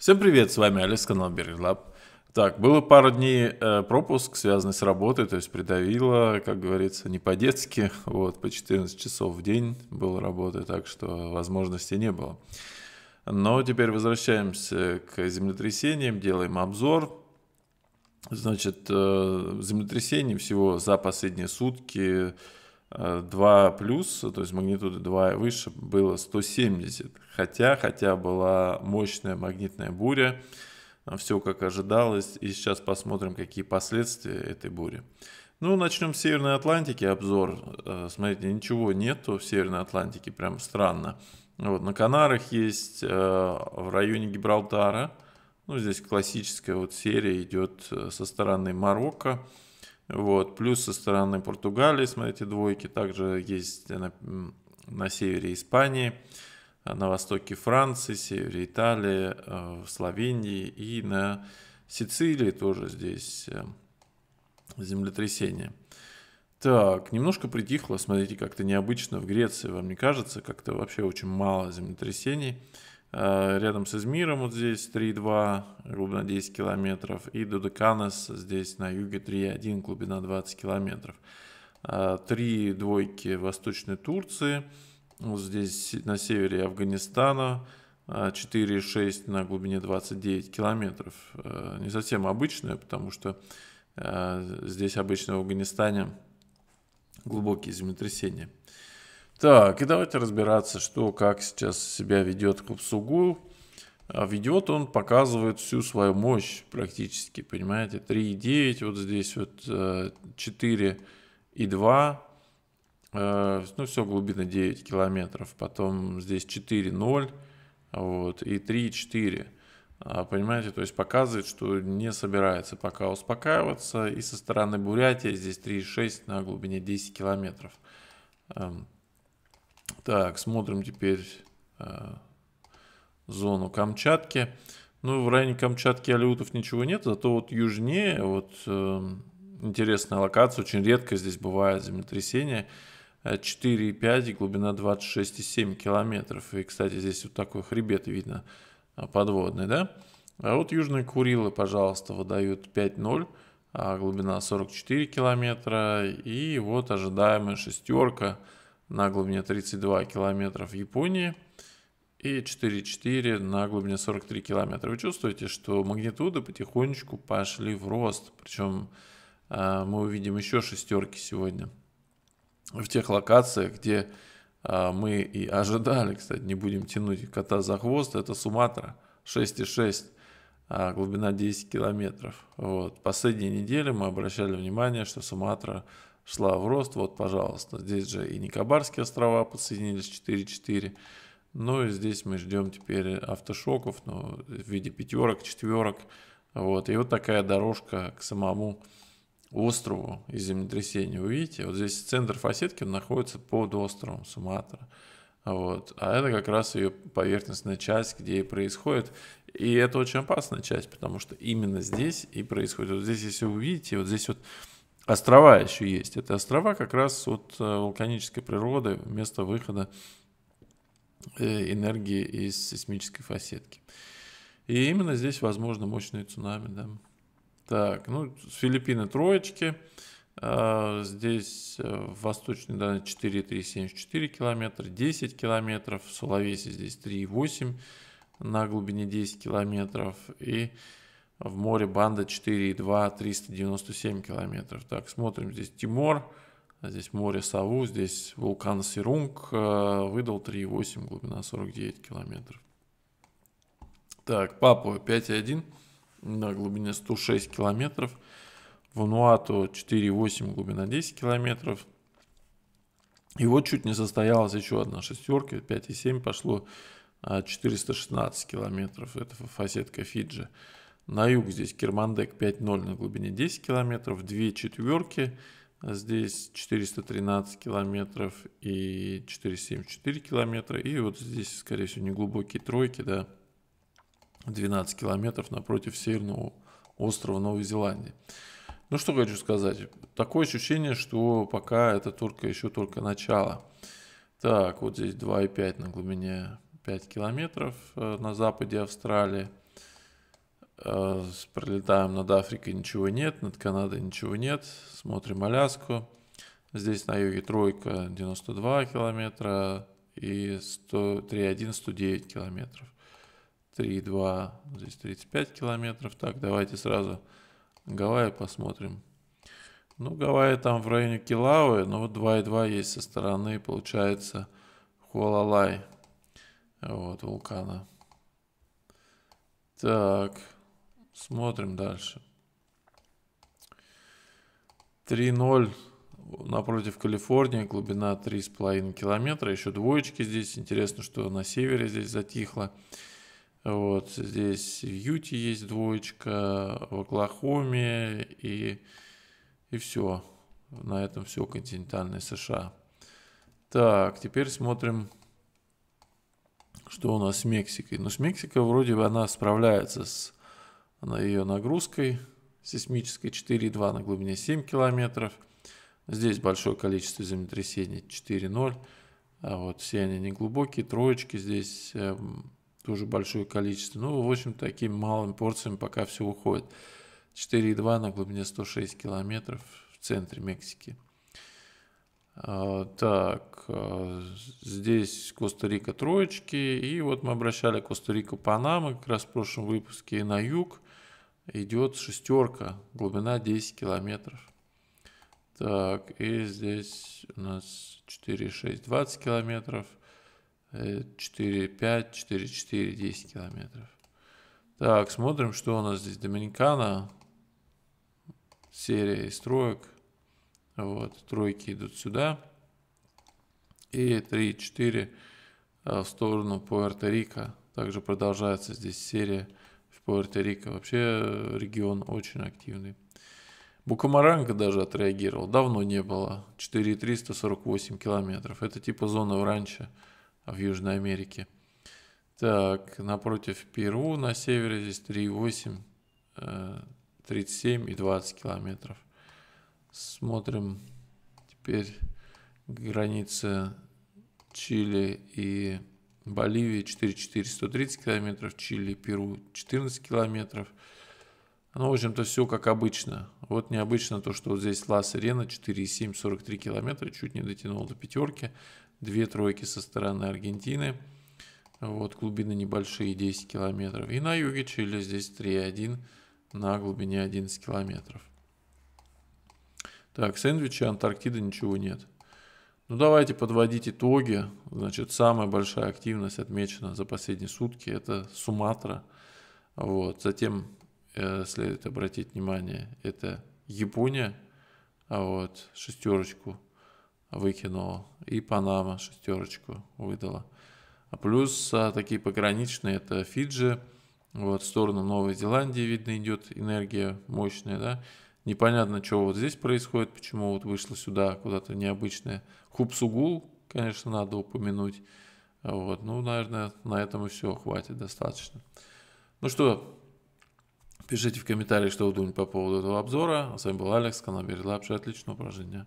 Всем привет, с вами Алис, канал Береглаб. Так, было пару дней э, пропуск, связанный с работой, то есть придавило, как говорится, не по-детски, вот, по 14 часов в день было работы, так что возможности не было. Но теперь возвращаемся к землетрясениям, делаем обзор. Значит, э, землетрясений всего за последние сутки 2 плюс, то есть магнитуды 2 и выше, было 170. Хотя, хотя была мощная магнитная буря, а, все как ожидалось. И сейчас посмотрим, какие последствия этой бури. Ну, начнем с Северной Атлантики обзор. Э, смотрите, ничего нету в Северной Атлантике, прям странно. Вот, на Канарах есть э, в районе Гибралтара. Ну, здесь классическая вот серия идет э, со стороны Марокко. Вот. Плюс со стороны Португалии, смотрите, двойки. Также есть на, на севере Испании, э, на востоке Франции, севере Италии, э, в Словении и на Сицилии тоже здесь э, землетрясение. Так, немножко притихло, смотрите, как-то необычно в Греции, вам не кажется, как-то вообще очень мало землетрясений. Э, рядом с Измиром вот здесь 3,2, глубина 10 километров, и Дудеканес здесь на юге 3,1, глубина 20 километров. Э, три двойки Восточной Турции, вот здесь на севере Афганистана, 4,6 э, на глубине 29 километров. Не совсем обычная, потому что здесь обычно в Афганистане глубокие землетрясения. Так, и давайте разбираться, что, как сейчас себя ведет клуб Сугу. А ведет он, показывает всю свою мощь практически, понимаете. 3,9, вот здесь вот 4 э, и 2, э, ну все, глубина 9 километров, потом здесь 4,0, вот, и 3,4. А, понимаете, то есть показывает, что не собирается пока успокаиваться. И со стороны Бурятии здесь 3,6 на глубине 10 километров. Эм, так, смотрим теперь э, зону Камчатки. Ну, в районе Камчатки алиутов ничего нет, зато вот южнее, вот э, интересная локация, очень редко здесь бывает землетрясение. 4,5, э, глубина 26,7 километров. И, кстати, здесь вот такой хребет видно э, подводный, да? А вот Южные Курилы, пожалуйста, выдают 5,0, а глубина 44 километра. И вот ожидаемая шестерка – на глубине 32 километра в Японии и 4,4 на глубине 43 километра. Вы чувствуете, что магнитуды потихонечку пошли в рост, причем а, мы увидим еще шестерки сегодня в тех локациях, где а, мы и ожидали, кстати, не будем тянуть кота за хвост, это Суматра 6,6 а, глубина 10 километров. Вот. Последние недели мы обращали внимание, что Суматра шла в рост. Вот, пожалуйста, здесь же и Никобарские острова подсоединились 4-4. Ну и здесь мы ждем теперь автошоков ну, в виде пятерок, четверок. Вот. И вот такая дорожка к самому острову из землетрясения. Вы видите, вот здесь центр фасетки находится под островом Суматра. Вот. А это как раз ее поверхностная часть, где и происходит. И это очень опасная часть, потому что именно здесь и происходит. Вот здесь, если вы увидите, вот здесь вот Острова еще есть. Это острова как раз от э, вулканической природы, место выхода э, энергии из сейсмической фасетки. И именно здесь возможно мощные цунами. Да. Так, ну, Филиппины троечки. А, здесь э, в Восточной Дане 4,374 километра, 10 километров. В Соловесе здесь 3,8 на глубине 10 километров. И в море банда 4,2, 397 километров. Так, смотрим, здесь Тимор, здесь море Саву, здесь вулкан Сирунг, э, выдал 3,8, глубина 49 километров. Так, Папуа 5,1 на глубине 106 километров. Вануату 4,8, глубина 10 километров. И вот чуть не состоялась еще одна шестерка, 5,7 пошло 416 э, километров, это фасетка Фиджи. На юг здесь Кермандек 5.0 на глубине 10 километров, две четверки, здесь 413 километров и 474 километра. И вот здесь, скорее всего, неглубокие тройки, да, 12 километров напротив северного острова Новой Зеландии. Ну что хочу сказать, такое ощущение, что пока это только еще только начало. Так, вот здесь 2,5 на глубине 5 километров э, на западе Австралии. Э, пролетаем над Африкой, ничего нет, над Канадой ничего нет. Смотрим Аляску. Здесь на юге тройка 92 километра и 100, 3,1 109 километров. 3,2 здесь 35 километров. Так, давайте сразу Гавайи посмотрим. Ну, Гавайи там в районе Килауэ, но вот 2,2 есть со стороны, получается, Хуалалай, вот, вулкана. Так, Смотрим дальше. 3-0 напротив Калифорнии, глубина 3,5 километра. Еще двоечки здесь. Интересно, что на севере здесь затихло. Вот здесь в Юте есть двоечка, в Оклахоме и, и все. На этом все континентальные США. Так, теперь смотрим, что у нас с Мексикой. Ну, с Мексикой вроде бы она справляется с на ее нагрузкой сейсмической 4,2 на глубине 7 километров. Здесь большое количество землетрясений 4,0. А вот все они не глубокие троечки здесь э, тоже большое количество. Ну, в общем, таким малым порциями пока все уходит. 4,2 на глубине 106 километров в центре Мексики. А, так, э, здесь Коста-Рика троечки, и вот мы обращали Коста-Рику Панамы как раз в прошлом выпуске на юг идет шестерка, глубина 10 километров. Так, и здесь у нас 4, 6, 20 километров, 4, 5, 4, 4, 10 километров. Так, смотрим, что у нас здесь. Доминикана, серия из троек. Вот, тройки идут сюда. И 3, 4 э, в сторону Пуэрто-Рико. Также продолжается здесь серия Пуэрто-Рико. Вообще э, регион очень активный. Букамаранга даже отреагировал. Давно не было. 4,348 километров. Это типа зона в ранчо в Южной Америке. Так, напротив Перу на севере здесь 3,8, 37 э, и 20 километров. Смотрим теперь границы Чили и Боливия 4,4 километров, Чили, Перу 14 километров. Ну, в общем-то, все как обычно. Вот необычно то, что вот здесь Лас-Арена 4743 километра, чуть не дотянул до пятерки. Две тройки со стороны Аргентины. Вот глубины небольшие 10 километров. И на юге Чили здесь 3,1 на глубине 11 километров. Так, сэндвича Антарктида ничего нет. Ну давайте подводить итоги. Значит, самая большая активность отмечена за последние сутки, это Суматра. Вот. Затем э, следует обратить внимание, это Япония, а вот шестерочку выкинула, и Панама шестерочку выдала. А плюс а, такие пограничные, это Фиджи, вот в сторону Новой Зеландии, видно, идет энергия мощная, да, Непонятно, что вот здесь происходит, почему вот вышло сюда куда-то необычное. Хупсугул, конечно, надо упомянуть. Вот, ну, наверное, на этом и все, хватит достаточно. Ну что, пишите в комментариях, что вы думаете по поводу этого обзора. А с вами был Алекс, канал Береглаб, отличного упражнения.